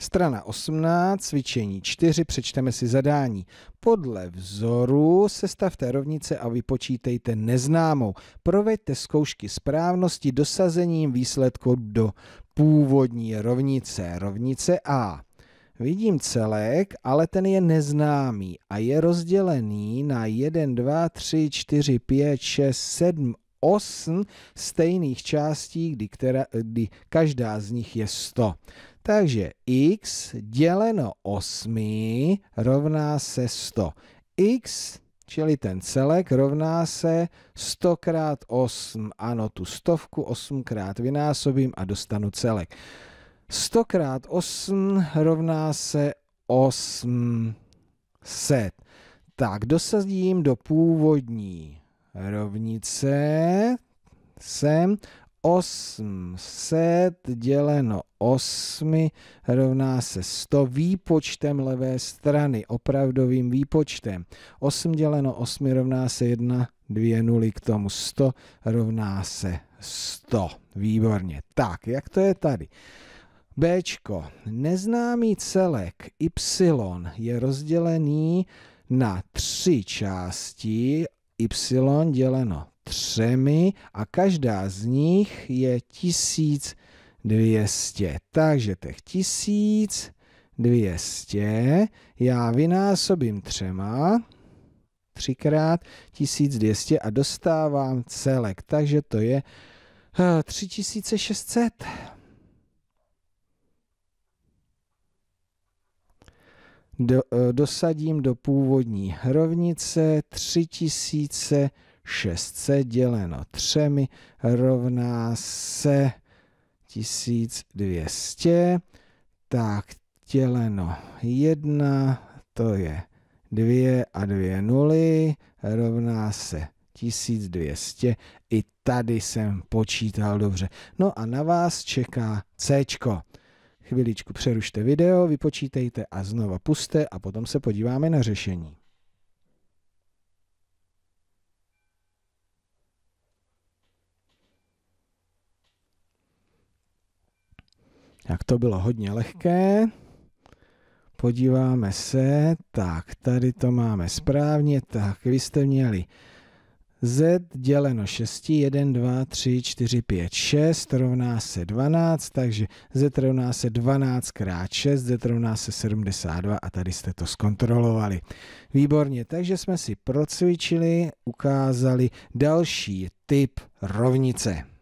Strana 18, cvičení 4, přečteme si zadání. Podle vzoru sestavte rovnice a vypočítejte neznámou. Proveďte zkoušky správnosti dosazením výsledku do původní rovnice, rovnice A. Vidím celek, ale ten je neznámý a je rozdělený na 1, 2, 3, 4, 5, 6, 7, 8 stejných částí, kdy, která, kdy každá z nich je 100. Takže x děleno 8 rovná se 100. x, čili ten celek, rovná se 100 x 8. Ano, tu stovku 8 x vynásobím a dostanu celek. 100 x 8 rovná se 800. Tak, dosadím do původní rovnice sem 800 děleno 8 rovná se 100 výpočtem levé strany, opravdovým výpočtem. 8 děleno 8 rovná se 1, 2 nuly k tomu 100 rovná se 100. Výborně. Tak, jak to je tady? B. Neznámý celek y je rozdělený na tři části y děleno třemi a každá z nich je 1200. Takže těch 1200 já vynásobím třema, třikrát 1200 a dostávám celek. Takže to je 3600. Eh, do, eh, dosadím do původní rovnice 3600. 600 děleno 3 rovná se 1200, tak děleno 1, to je 2 a 2 nuly, rovná se 1200. I tady jsem počítal dobře. No a na vás čeká C. Chviličku přerušte video, vypočítejte a znova puste a potom se podíváme na řešení. Jak to bylo hodně lehké. Podíváme se, tak tady to máme správně, tak vy jste měli z děleno 6, 1, 2, 3, 4, 5, 6 rovná se 12, takže z rovná se 12 krát 6, z rovná se 72 a tady jste to zkontrolovali. Výborně, takže jsme si procvičili, ukázali další typ rovnice.